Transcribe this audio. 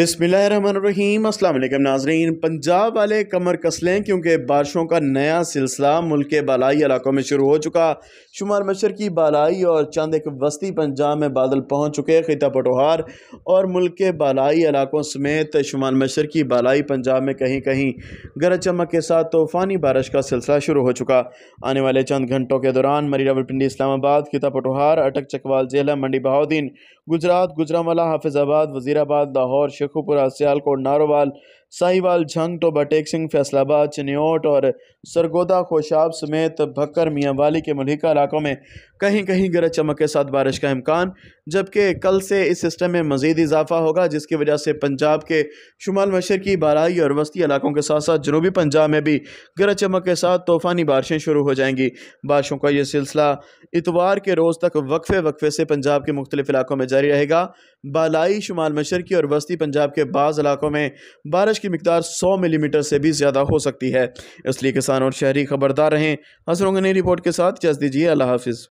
अस्सलाम वालेकुम नाजरीन पंजाब वाले कमर कस लें क्योंकि बारिशों का नया सिलसिला मुल्क के बालाई इलाकों में शुरू हो चुका शुमार मशरकी बालाई और चंद एक वस्ती पंजाब में बादल पहुँच चुके खिता पटोहार और मुल्क के बालाई इलाकों समेत शुमार मशरकी बालाई पंजाब में कहीं कहीं गरज चमक के साथ तूफ़ानी बारिश का सिलसिला शुरू हो चुका आने वाले चंद घंटों के दौरान मरी इस्लामाबाद खिता पटोहार अटक चकवाल जेल मंडी बहाउद्दीन गुजरात गुजरावाला हाफिज़ाबाद वजीराबाद लाहौर शेखुपुरा सियालकोट नारोवाल साहिवाल झंग तो टेक सिंह फैसलाबाद चनियोट और सरगोदा खोशाब समेत भक्कर मियाँ वाली के मलिका इलाकों में कहीं कहीं गरज चमक के साथ बारिश का अम्कान जबकि कल से इस सिस्टम में मजीद इजाफा होगा जिसकी वजह से पंजाब के शुमाल मशरकी बाराई और वस्ती इलाकों के साथ साथ जनूबी पंजाब में भी गरज चमक के साथ तूफ़ानी बारिशें शुरू हो जाएंगी बारिशों का यह सिलसिला इतवार के रोज़ तक वक्फे वक्फे से पंजाब के मुख्तलिफ इलाकों में जारी रहेगा बालाई शुमाल मशरकी और वस्ती पंजाब के बाज़ इलाकों में बारिश की मकदार सौ मिलीमीटर से भी ज़्यादा हो सकती है इसलिए किसान और शहरी खबरदार रहें हसरों ने रिपोर्ट के साथ जस दीजिए अल्लाह हाफिज़